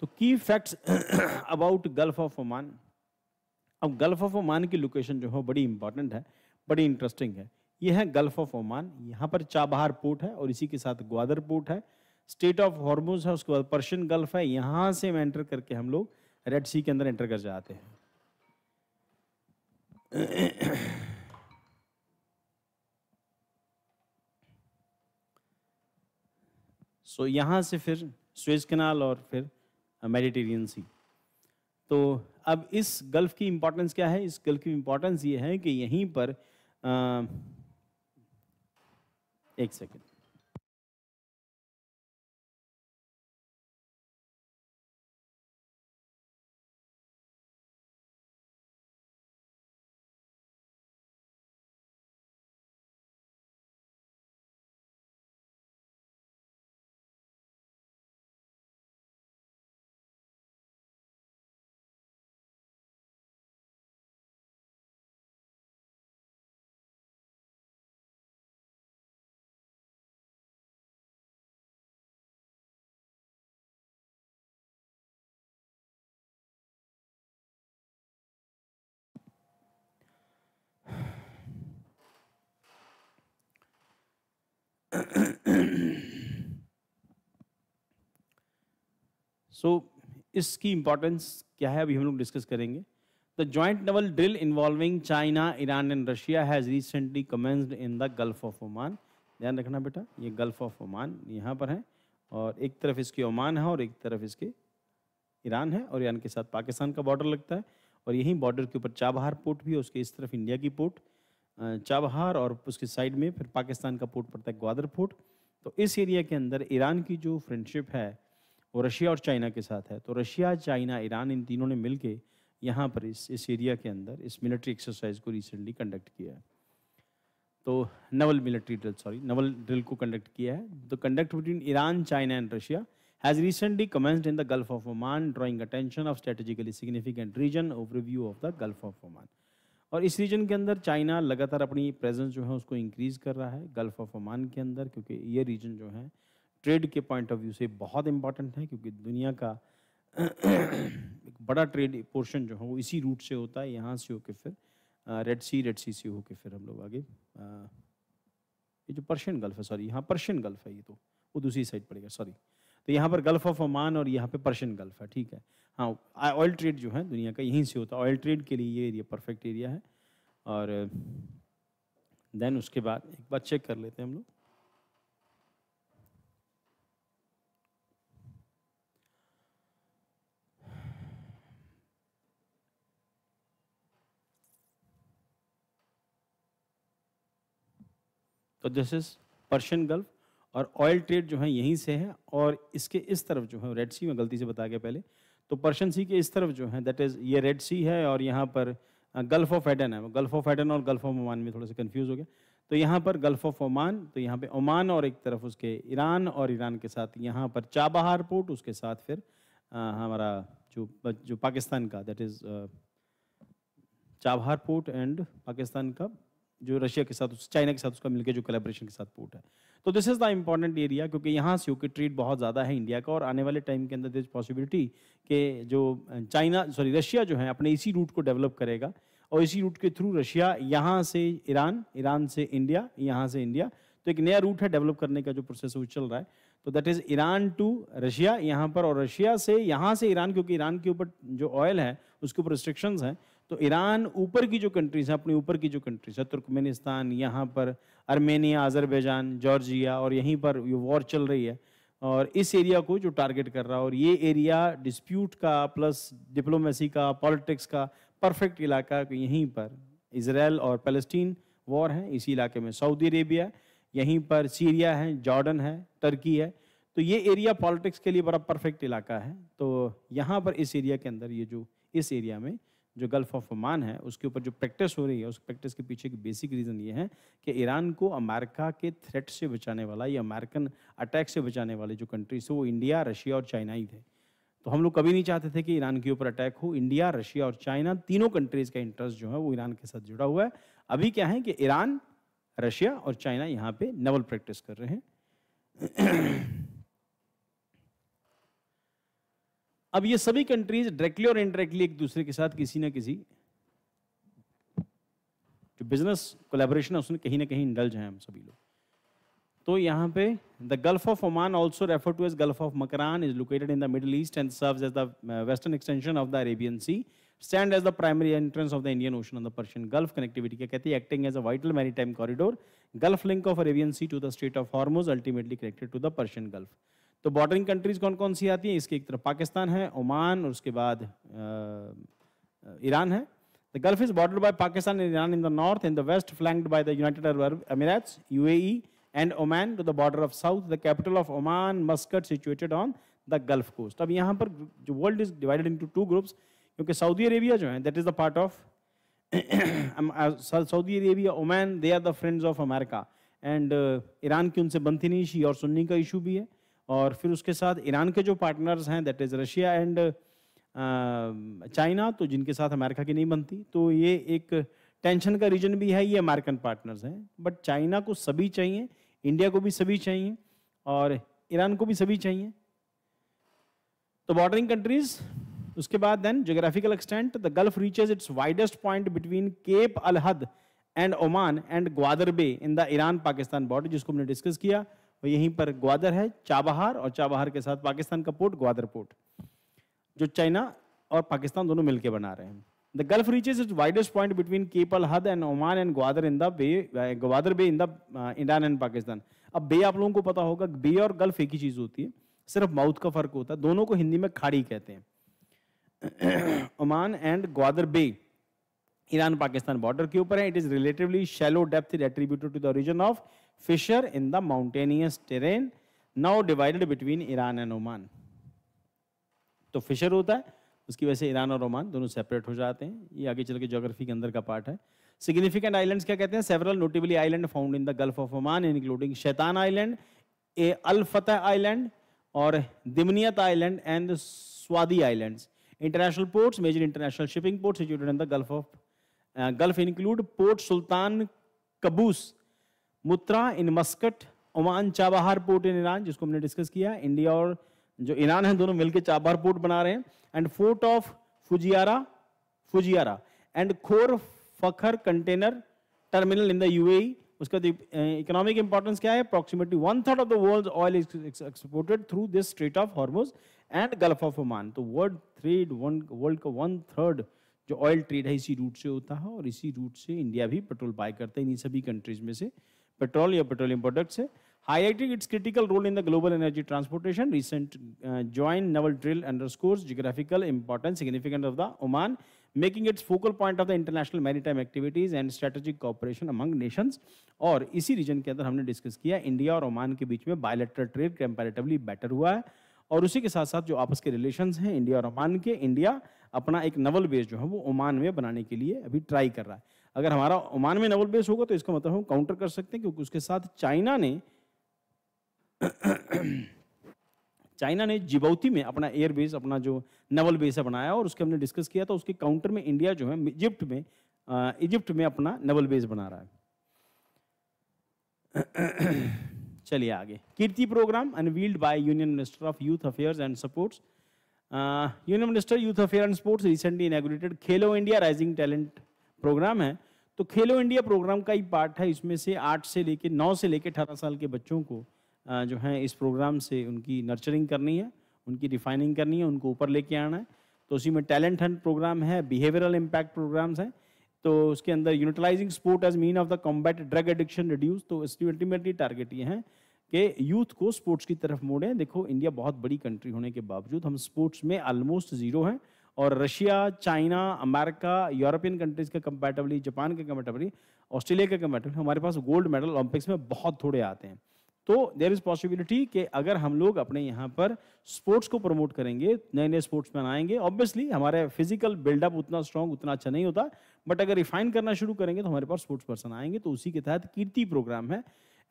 तो की facts about Gulf of Oman अब गल्फ ऑफ ओमान की लोकेशन जो है बड़ी इंपॉर्टेंट है बड़ी इंटरेस्टिंग है यह है गल्फ ऑफ ओमान यहाँ पर चाबहार पोर्ट है और इसी के साथ ग्वादर पोर्ट है स्टेट ऑफ हॉर्मोज है उसके बाद पर्शियन गल्फ है यहाँ से एंटर करके हम लोग रेड सी के अंदर एंटर कर जाते हैं सो so, यहाँ से फिर स्वेज कनाल और फिर मेडिटेरियन सी तो अब इस गल्फ़ की इम्पोर्टेंस क्या है इस गल्फ़ की इम्पोर्टेंस ये है कि यहीं पर आ, एक सेकेंड सो so, इसकी इंपॉर्टेंस क्या है अभी हम लोग डिस्कस करेंगे the joint naval drill involving China Iran and Russia has recently commenced in the gulf of Oman ध्यान रखना बेटा ये गल्फ ऑफ ओमान यहाँ पर है और एक तरफ इसके ओमान है और एक तरफ इसके ईरान है और ईरान के साथ पाकिस्तान का बॉर्डर लगता है और यहीं बॉर्डर के ऊपर चाबहार पोर्ट भी है उसके इस तरफ इंडिया की पोर्ट चाबहार और उसके साइड में फिर पाकिस्तान का पोर्ट पड़ता है ग्वादर पोर्ट तो इस एरिया के अंदर ईरान की जो फ्रेंडशिप है वो तो रशिया और चाइना के साथ है तो रशिया चाइना ईरान इन तीनों ने मिल के यहाँ पर इस इस एरिया के अंदर इस मिलिट्री एक्सरसाइज को रिसेंटली कंडक्ट किया है तो naval military drill sorry naval drill को कंडक्ट किया है the conduct between Iran China and Russia has recently commenced in the gulf of Oman drawing attention of strategically significant region view of the gulf of Oman और इस reason के अंदर China लगातार अपनी presence जो है उसको इंक्रीज़ कर रहा है गल्फ ऑफ ओमान के अंदर क्योंकि ये रीजन जो है ट्रेड के पॉइंट ऑफ व्यू से बहुत इम्पॉर्टेंट है क्योंकि दुनिया का एक बड़ा ट्रेड पोर्शन जो है वो इसी रूट से होता है यहाँ से होके फिर रेड सी रेड सी से होके फिर हम लोग आगे ये जो पर्शियन गल्फ है सॉरी यहाँ पर्शियन गल्फ है ये तो वो दूसरी साइड पड़ेगा सॉरी तो यहाँ पर गल्फ ऑफ ओमान और यहाँ पे पर्शियन गल्फ है ठीक है हाँ ऑयल ट्रेड जो है दुनिया का यहीं से होता है ऑयल ट्रेड के लिए ये एरिया परफेक्ट एरिया है और देन उसके बाद एक बार चेक कर लेते हैं हम लोग तो दिस इज़ पर्शियन गल्फ और ऑयल ट्रेड जो है यहीं से है और इसके इस तरफ जो है रेड सी में गलती से बता गया पहले तो पर्शियन सी के इस तरफ जो है दैट इज़ ये रेड सी है और यहाँ पर गल्फ ऑफ एडन है गल्फ ऑफ एडन और गल्फ ऑफ ओमान में थोड़ा सा कन्फ्यूज़ हो गया तो यहाँ पर गल्फ ऑफ ओमान तो यहाँ पे ओमान और एक तरफ उसके ईरान और ईरान के साथ यहाँ पर चाबहार पोर्ट उसके साथ फिर आ, हमारा जो जो पाकिस्तान का that is Chabahar port and Pakistan का जो रशिया के साथ चाइना के साथ उसका मिलकर जो कलेब्रेशन के साथ पोर्ट है तो this is the important area क्योंकि यहाँ से यूके ट्रेड बहुत ज़्यादा है इंडिया का और आने वाले टाइम के अंदर दिस पॉसिबिलिटी के जो चाइना सॉरी रशिया जो है अपने इसी रूट को डेवलप करेगा और इसी रूट के थ्रू रशिया यहाँ से ईरान ईरान से इंडिया यहाँ से इंडिया तो एक नया रूट है डेवलप करने का जो प्रोसेस वो चल रहा है तो that is Iran to Russia यहाँ पर और रशिया से यहाँ से ईरान क्योंकि ईरान के ऊपर जो ऑयल है उसके ऊपर रिस्ट्रिक्शंस हैं तो ईरान ऊपर की जो कंट्रीज हैं अपने ऊपर की जो कंट्रीज है तुर्कमेनिस्तान यहाँ पर अर्मेनिया आज़रबैजान जॉर्जिया और यहीं पर ये वॉर चल रही है और इस एरिया को जो टारगेट कर रहा है और ये एरिया डिस्प्यूट का प्लस डिप्लोमेसी का पॉलिटिक्स का परफेक्ट इलाका यहीं पर इसराइल और फ़लस्तीन वॉर है इसी इलाके में सऊदी अरेबिया यहीं पर सीरिया है जॉर्डन है टर्की है तो ये एरिया पॉलिटिक्स के लिए बड़ा परफेक्ट इलाका है तो यहाँ पर इस एरिया के अंदर ये जो इस एरिया में जो गल्फ ऑफ ओमान है उसके ऊपर जो प्रैक्टिस हो रही है उस प्रैक्टिस के पीछे की बेसिक रीज़न ये है कि ईरान को अमेरिका के थ्रेट से बचाने वाला या अमेरिकन अटैक से बचाने वाले जो कंट्रीज थे वो इंडिया रशिया और चाइना ही थे तो हम लोग कभी नहीं चाहते थे कि ईरान के ऊपर अटैक हो इंडिया रशिया और चाइना तीनों कंट्रीज़ का इंटरेस्ट जो है वो ईरान के साथ जुड़ा हुआ है अभी क्या है कि ईरान रशिया और चाइना यहाँ पे नवल प्रैक्टिस कर रहे हैं अब ये सभी कंट्रीज डायरेक्टली और इनडायरेक्टली एक दूसरे के साथ किसी ना किसी जो बिजनेस कोलेबोरेशन है उसमें कहीं ना कहीं इंडल्ज हैं हम सभी लोग तो यहाँ पे the gulf of Oman also refer to as Gulf of Makran is located in the Middle East and serve as the western extension of the Arabian Sea stand as the primary entrance of the Indian Ocean on the Persian Gulf connectivity क्या कहती है acting as a vital time corridor gulf link of Arabian Sea to the Strait of Hormuz ultimately connected to the Persian gulf तो bordering countries कौन कौन सी आती हैं इसके एक तरफ पाकिस्तान है ओमान और उसके बाद ईरान है the gulf is border by Pakistan and Iran in the north and the west flanked by the United Arab Emirates U and Oman to the border of south the capital of Oman Muscat situated on the gulf coast अब यहाँ पर जो world is divided in two groups क्योंकि Saudi Arabia जो है that is the part of Saudi Arabia Oman they are the friends of America and Iran की उनसे बनती नहीं शी और सुन्नी का इशू भी है और फिर उसके साथ ईरान के जो पार्टनर्स हैं that is Russia and China तो जिनके साथ अमेरिका की नहीं बनती तो ये एक टेंशन का रीजन भी है ये अमेरिकन पार्टनर्स हैं बट चाइना को सभी चाहिए इंडिया को भी सभी चाहिए और ईरान को भी सभी चाहिए तो बॉर्डरिंग कंट्रीज उसके बाद then geographical extent the gulf reaches its widest point between Cape Al Hadd and Oman and Gwadar bay in the Iran Pakistan border जिसको हमने डिस्कस किया और यहीं पर ग्वादर है चाबहार और चाबहार के साथ पाकिस्तान का पोर्ट ग्वादर पोर्ट जो चाइना और पाकिस्तान दोनों मिलकर बना रहे हैं the gulf reaches is widest point between Cape Al Hadd and Oman and Gwadar in the bay Gwadar bay in the इंडान एंड पाकिस्तान अब बे आप लोगों को पता होगा बे और गल्फ एक ही चीज़ होती है सिर्फ माउथ का फर्क होता है दोनों को हिंदी में खाड़ी कहते हैं Oman and Gwadar bay Iran Pakistan border के ऊपर है it is relatively shallow depth is attributed to the region of fissure in the mountainous terrain now divided between Iran and Oman तो फिशर होता है उसकी वजह से ईरान और ओमान दोनों सेपरेट हो जाते हैं ये आगे चल के जोग्राफी के अंदर का पार्ट है सिग्निफिकेंट आइलैंड्स क्या कहते हैं several notably island found in the gulf of Oman including Shaitan island a Al Fateh island और Daymaniyat island and Swadi islands international ports major international shipping port situated in the gulf of gulf include port Sultan Qaboos Mutrah in Muscat Oman Chabahar port in Iran जिसको हमने discuss किया India और जो Iran है दोनों मिलकर Chabahar port बना रहे हैं and fort of Fujairah Fujairah and Khor Fakkan container terminal in the UAE उसका इकोनॉमिक इंपॉर्टेंस क्या है approximately one third of the world oil is exported through this Strait of Hormuz and Gulf of Oman तो world trade one world का one third जो oil trade है इसी root से होता है और इसी रूट से इंडिया भी पेट्रोल बाय करता है इन्हीं सभी कंट्रीज में से petrol या petroleum products है highlighting its critical role in the global energy transportation recent uh, joint naval drill underscores geographical importance significance of the oman making its focal point of the international maritime activities and strategic cooperation among nations और इसी reason के अंदर हमने discuss किया India और Oman के बीच में bilateral trade comparatively better हुआ है और उसी के साथ साथ जो आपस के रिलेशंस हैं इंडिया और ओमान के इंडिया अपना एक नवल बेस जो है वो ओमान में बनाने के लिए अभी ट्राई कर रहा है अगर हमारा ओमान में नवल बेस होगा तो इसका मतलब हम काउंटर कर सकते हैं क्योंकि उसके साथ चाइना ने चाइना ने जिबौती में अपना एयर बेस अपना जो नवल बेस है बनाया और उसके हमने डिस्कस किया था उसके काउंटर में इंडिया जो है इजिप्ट में इजिप्ट में अपना नवल बेस बना रहा है चलिए आगे Kirti programme unveiled by union minister of youth affairs and sports union minister youth affair and sports recently inaugurated Khelo India rising talent programme है तो खेलो इंडिया प्रोग्राम का ही पार्ट है इसमें से आठ से लेके नौ से लेके अठारह साल के बच्चों को जो है इस प्रोग्राम से उनकी नर्चरिंग करनी है उनकी रिफाइनिंग करनी है उनको ऊपर लेके आना है तो उसी में टैलेंट हंट प्रोग्राम है बिहेवियरल इम्पैक्ट प्रोग्राम्स हैं तो उसके अंदर utilising sport as mean of the combat drug addiction reduce तो इसकी अल्टीमेटली टारगेट ये है कि यूथ को स्पोर्ट्स की तरफ मोड़ें देखो इंडिया बहुत बड़ी कंट्री होने के बावजूद हम स्पोर्ट्स में ऑलमोस्ट ज़ीरो हैं और Russia China America European countries के कंपेटिवली जापान के कंपेटिवली ऑस्ट्रेलिया के कंपेटिवली हमारे पास गोल्ड मेडल ओलंपिक्स में बहुत थोड़े आते हैं तो देर इज़ पॉसिबिलिटी कि अगर हम लोग अपने यहाँ पर स्पोर्ट्स को प्रमोट करेंगे नए नए स्पोर्ट्स में आएंगे ऑब्वियसली हमारे फिजिकल बिल्डअप उतना स्ट्रांग उतना अच्छा नहीं होता बट अगर रिफाइन करना शुरू करेंगे तो हमारे पास स्पोर्ट्स पर्सन आएंगे तो उसी के तहत कीर्ति प्रोग्राम है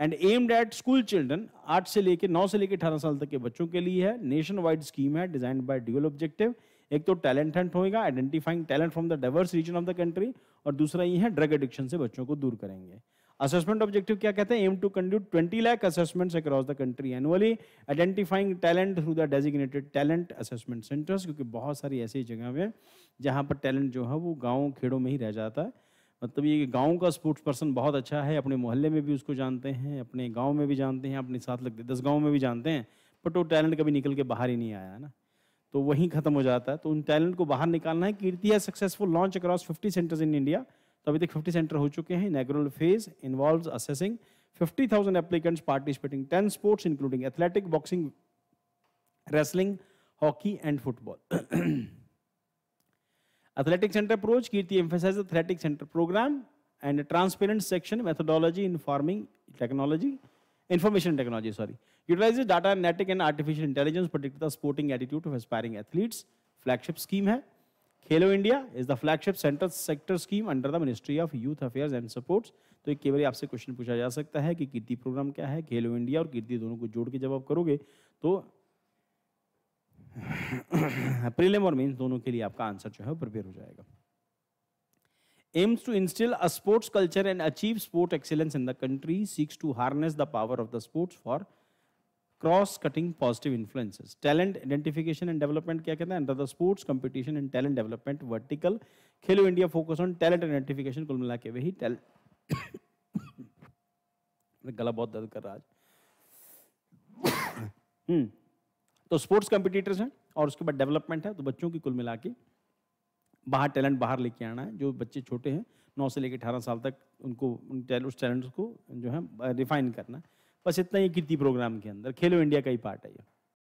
and aimed at school children आठ से लेकर नौ से लेकर अठारह साल तक के बच्चों के लिए है नेशन वाइड स्कीम है डिजाइन बाय ड्यूअल ऑब्जेक्टिव एक तो टैलेंट हंट होएगा identifying talent from the diverse region of the country और दूसरा ये है ड्रग एडिक्शन से बच्चों को दूर करेंगे असेसमेंट ऑब्जेक्टिव क्या कहते हैं aim to conduct twenty lakh assessments across the country annually identifying talent through the designated talent assessment centres क्योंकि बहुत सारी ऐसी जगह हैं जहाँ पर टैलेंट जो है वो गाँव खेड़ों में ही रह जाता है मतलब ये गांव का स्पोर्ट्स पर्सन बहुत अच्छा है अपने मोहल्ले में भी उसको जानते हैं अपने गांव में भी जानते हैं अपने साथ लगते दस गांव में भी जानते हैं बट वो टैलेंट कभी निकल के बाहर ही नहीं आया है ना तो वहीं खत्म हो जाता है तो उन टैलेंट को बाहर निकालना है कीर्ति है successful launch across 50 centres in India तो अभी तक 50 सेंटर हो चुके हैं integral phase involve assessing 50,000 applicants participating ten sports including athletic boxing wrestling hockey and football athletic centre approach Kirti emphasise athletic centre programme and transparent section methodology in farming technology information technology, sorry, utilizes data analytic and artificial intelligence predict the sporting attitude of aspiring athletes. Flagship scheme है. Khelo India is the flagship centre sector scheme under the ministry of youth affairs and sports तो एक केवल आपसे question पूछा जा सकता है कि कीर्ति प्रोग्राम क्या है खेलो इंडिया और कीर्ति दोनों को जोड़ के जवाब करोगे तो प्रीलिम और मेंस दोनों के लिए आपका आंसर जो है प्रिपेयर हो जाएगा aims to instill a sports culture and achieve sport excellence in the country, seeks to harness the power of the sports for cross-cutting positive influences. Talent identification and development क्या कहते हैं under the sports competition and talent development vertical. Khelo India focus on talent identification कुल मिला के वही talent गला बहुत दर्द कर रहा आज हम्म तो स्पोर्ट्स कंपिटिटर्स हैं और उसके बाद डेवलपमेंट है तो बच्चों की कुल मिला के बाहर टैलेंट बाहर लेके आना है जो बच्चे छोटे हैं नौ से लेकर अठारह साल तक उनको उन उस टैलेंट को जो है रिफाइन करना है बस इतना ही कीर्ति प्रोग्राम के अंदर खेलो इंडिया का ही पार्ट है ये